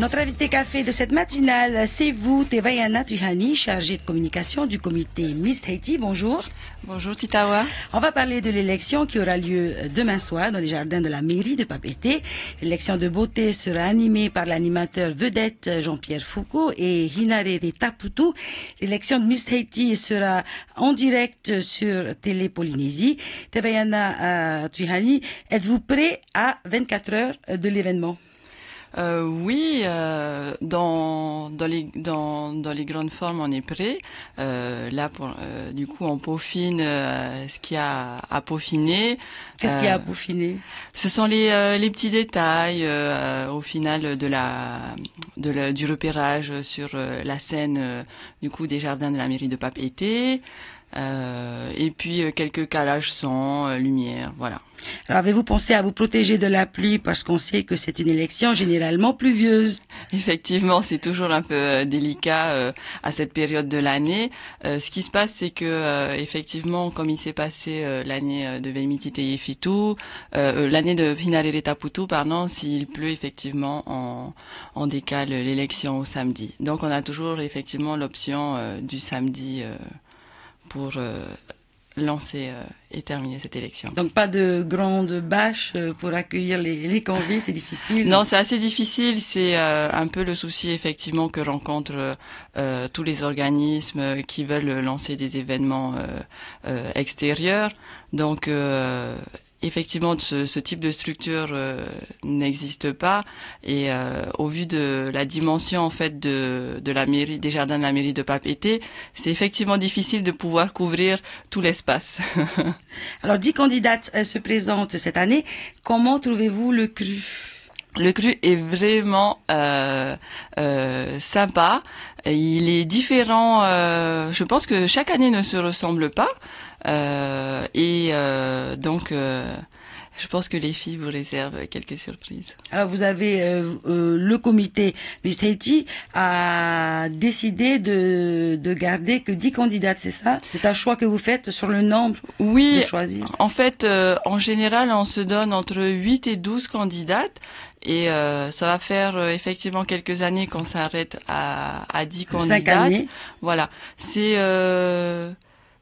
Notre invité café de cette matinale, c'est vous, Tevayana Tuhani, chargée de communication du comité Miss Haiti. Bonjour. Bonjour Titawa. On va parler de l'élection qui aura lieu euh, demain soir dans les jardins de la mairie de Papété. L'élection de beauté sera animée par l'animateur vedette euh, Jean-Pierre Foucault et Hinare Taputu. L'élection de Miss Haiti sera en direct euh, sur Télé Polynésie. Tevayana Tuhani, êtes-vous prêt à 24 heures de l'événement? Euh, oui, euh, dans, dans, les, dans, dans les grandes formes, on est prêt. Euh, là, pour, du coup, on peaufine ce qu'il y a à peaufiner. Qu'est-ce qui a à peaufiner Ce sont les, les petits détails, au final, de la, de du repérage sur la scène du coup des jardins de la mairie de Pape-Été. Euh, et puis euh, quelques calages sans euh, lumière, voilà. Alors avez-vous pensé à vous protéger de la pluie parce qu'on sait que c'est une élection généralement pluvieuse Effectivement, c'est toujours un peu euh, délicat à cette période de l'année. ce qui se passe, c'est que effectivement, comme il s'est passé l'année de Vemiti euh, l'année de et Taputu, pardon, s'il pleut effectivement, on, on décale l'élection au samedi. Donc on a toujours effectivement l'option du samedi pour euh, lancer euh, et terminer cette élection. Donc pas de grande bâche euh, pour accueillir les, convives, c'est difficile. Non, c'est assez difficile. C'est un peu le souci effectivement que rencontrent tous les organismes qui veulent lancer des événements extérieurs. Donc effectivement, ce, type de structure euh, n'existe pas. Et euh, au vu de la dimension en fait de, de la mairie, des jardins de la mairie de Papeete, c'est effectivement difficile de pouvoir couvrir tout l'espace. Alors, dix candidates euh, se présentent cette année. Comment trouvez-vous le CRU le cru est vraiment euh, euh sympa. Il est différent. Euh, je pense que chaque année ne se ressemble pas. Euh, et donc, je pense que les filles vous réservent quelques surprises. Alors, vous avez le comité Miss Haiti a décidé de, de garder que 10 candidates, c'est ça C'est un choix que vous faites sur le nombre oui, de choisir. En fait, en général, on se donne entre 8 et 12 candidates. Et euh, ça va faire euh, effectivement quelques années qu'on s'arrête à, à 10 candidats. Voilà. C'est euh,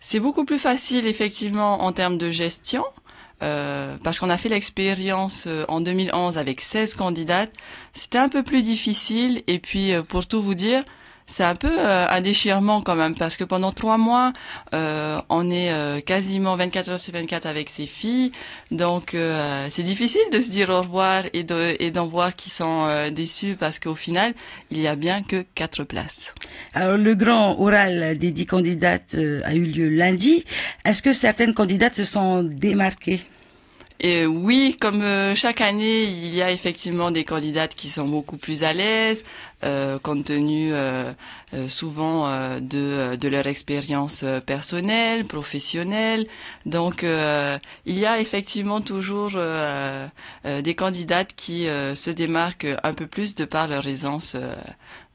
c'est beaucoup plus facile effectivement en termes de gestion. Euh, parce qu'on a fait l'expérience en 2011 avec 16 candidates, c'était un peu plus difficile. Et puis, pour tout vous dire, c'est un peu euh, un déchirement quand même parce que pendant trois mois, euh, on est euh, quasiment 24 heures sur 24 avec ses filles, donc c'est difficile de se dire au revoir et de et d'en voir qui sont déçus parce qu'au final, il y a bien que quatre places. Alors le grand oral des dix candidates a eu lieu lundi. Est-ce que certaines candidates se sont démarquées? Et oui, comme euh, chaque année, il y a effectivement des candidates qui sont beaucoup plus à l'aise, euh, compte tenu euh, souvent de, leur expérience personnelle, professionnelle. Donc, il y a effectivement toujours des candidates qui se démarquent un peu plus de par leur aisance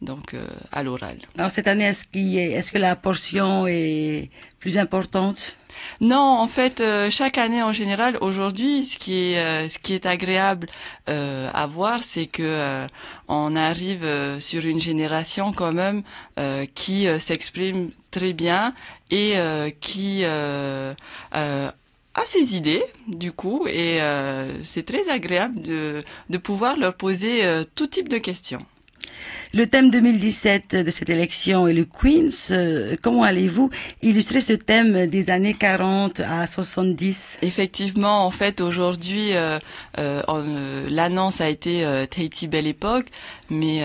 donc à l'oral. Alors cette année, est-ce est-ce que la portion est plus importante non, en fait, euh, chaque année en général, aujourd'hui, ce qui est euh, agréable euh, à voir, c'est que on arrive sur une génération quand même qui s'exprime très bien et qui a ses idées du coup et c'est très agréable de de pouvoir leur poser tout type de questions. Le thème 2017 de cette élection est le Queens. Euh, comment allez-vous illustrer ce thème des années 40 à 70 Effectivement, en fait, aujourd'hui, euh, euh, l'annonce a été Tahiti Belle Époque, mais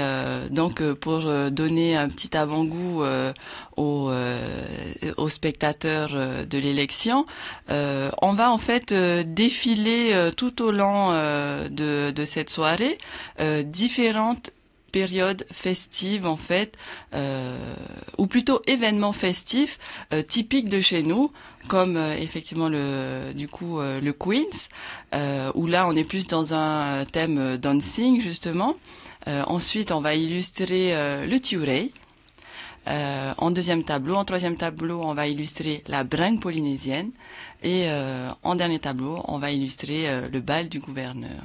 donc pour donner un petit avant-goût aux, spectateurs de l'élection, on va en fait défiler tout au long de, de, cette soirée différentes période festive en fait, euh, ou plutôt événement festif euh, typique de chez nous, comme euh, effectivement le du coup euh, le Queens, euh, où là on est plus dans un thème dancing justement. ensuite on va illustrer le Turei, Euh, en deuxième tableau. En troisième tableau, on va illustrer la bringue polynésienne. Et euh, en dernier tableau, on va illustrer le bal du gouverneur.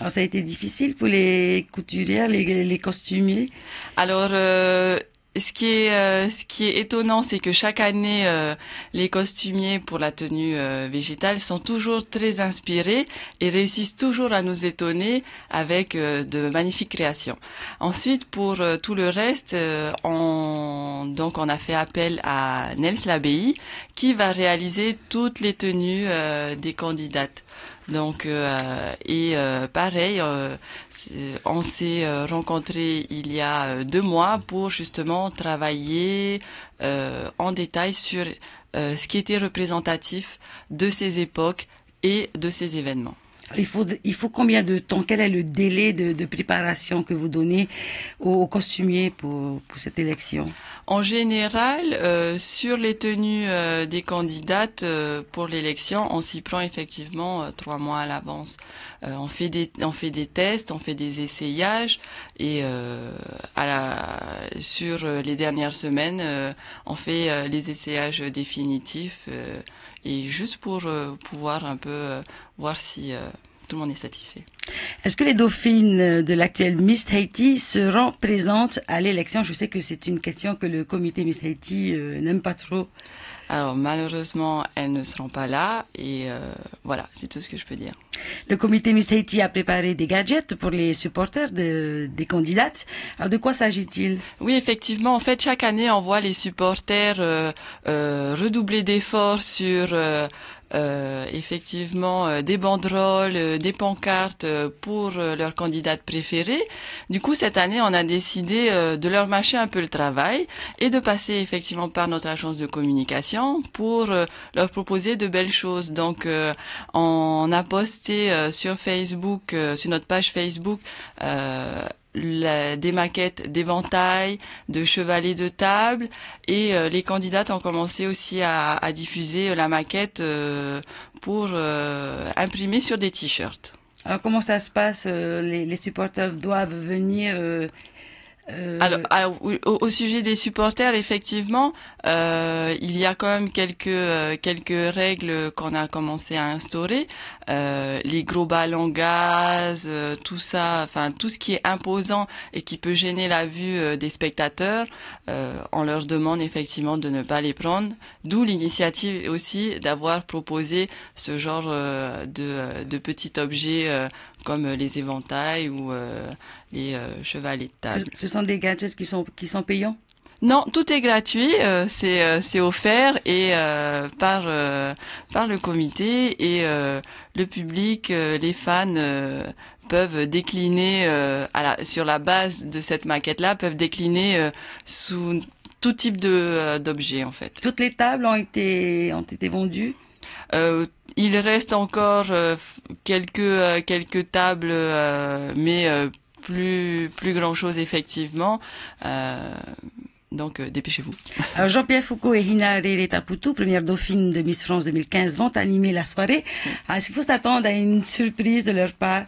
Alors, ça a été difficile pour les couturières, les, les costumiers Alors, euh, ce, qui est, euh, ce qui est étonnant, c'est que chaque année, euh, les costumiers pour la tenue végétale sont toujours très inspirés et réussissent toujours à nous étonner avec de magnifiques créations. Ensuite, pour tout le reste, on, donc on a fait appel à Nels Labbaye qui va réaliser toutes les tenues des candidates. Donc euh, et euh, pareil, euh, on s'est rencontrés il y a deux mois pour justement travailler en détail sur ce qui était représentatif de ces époques et de ces événements. Il faut, il faut combien de temps Quel est le délai de, de préparation que vous donnez aux, aux costumiers pour, pour, cette élection En général, euh, sur les tenues euh, des candidates euh, pour l'élection, on s'y prend effectivement trois mois à l'avance. on, fait des, on fait des tests, on fait des essayages et à la, sur les dernières semaines, on fait les essayages définitifs et juste pour euh, pouvoir un peu euh, voir si euh, tout le monde est satisfait. Est-ce que les dauphines de l'actuelle Miss Haiti seront présentes à l'élection Je sais que c'est une question que le comité Miss Haiti euh, n'aime pas trop. Alors malheureusement, elles ne seront pas là et euh, voilà, c'est tout ce que je peux dire. Le comité Miss Haiti a préparé des gadgets pour les supporters de, des candidates. Alors de quoi s'agit-il Oui, effectivement, en fait, chaque année, on voit les supporters euh, euh redoubler d'efforts sur euh, effectivement euh, des banderoles, euh, des pancartes pour leur candidate préférée. Du coup, cette année, on a décidé de leur mâcher un peu le travail et de passer effectivement par notre agence de communication pour leur proposer de belles choses. Donc, on a posté sur Facebook, sur notre page Facebook, euh, des maquettes d'éventail, de chevalets de table, et euh, les candidates ont commencé aussi à, diffuser euh, la maquette euh, pour imprimer sur des t-shirts. Alors comment ça se passe les, les, supporters doivent venir euh, Alors, ah, au, sujet des supporters, effectivement, euh, il y a quand même quelques euh, quelques règles qu'on a commencé à instaurer. Euh, les gros ballons gaz, tout ça, enfin tout ce qui est imposant et qui peut gêner la vue des spectateurs, on leur demande effectivement de ne pas les prendre. D'où l'initiative aussi d'avoir proposé ce genre de de petits objets comme les éventails ou les euh, chevaux de table. Ce, sont des gadgets qui sont, qui sont payants non, tout est gratuit, euh, c'est euh, c'est offert et par par le comité et le public, les fans peuvent décliner sur la base de cette maquette-là, peuvent décliner sous tout type de d'objets en fait. Toutes les tables ont été ont été vendues. il reste encore quelques quelques tables, mais plus, plus grand-chose effectivement. Euh, donc euh, dépêchez-vous. Jean-Pierre Foucault et Hina rere première dauphine de Miss France 2015, vont animer la soirée. Mm. Ah, est-ce qu'il faut s'attendre à une surprise de leur part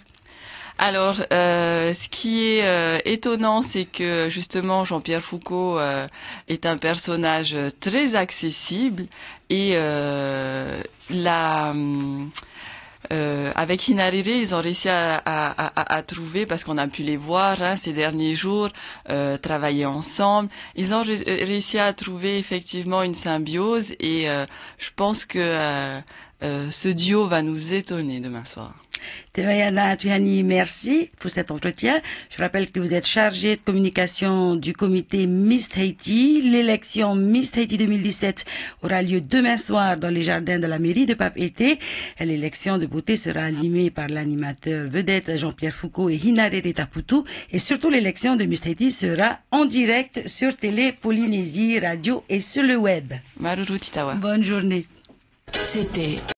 alors, euh, ce qui est euh, étonnant, c'est que justement Jean-Pierre Foucault est un personnage très accessible et la hum, euh, avec Hinarire, ils ont réussi à, à, à, à trouver, parce qu'on a pu les voir hein, ces derniers jours, euh, travailler ensemble, ils ont réussi à trouver effectivement une symbiose et euh, je pense que euh, euh, ce duo va nous étonner demain soir. Temayana Tuyani, merci pour cet entretien. Je rappelle que vous êtes chargé de communication du comité Miss Haiti. L'élection Miss Haiti 2017 aura lieu demain soir dans les jardins de la mairie de pape L'élection de beauté sera animée par l'animateur vedette Jean-Pierre Foucault et Hinarere Taputu. Et surtout, l'élection de Miss Haiti sera en direct sur Télé Polynésie, radio et sur le web. Maruru Titawa. Bonne journée. C'était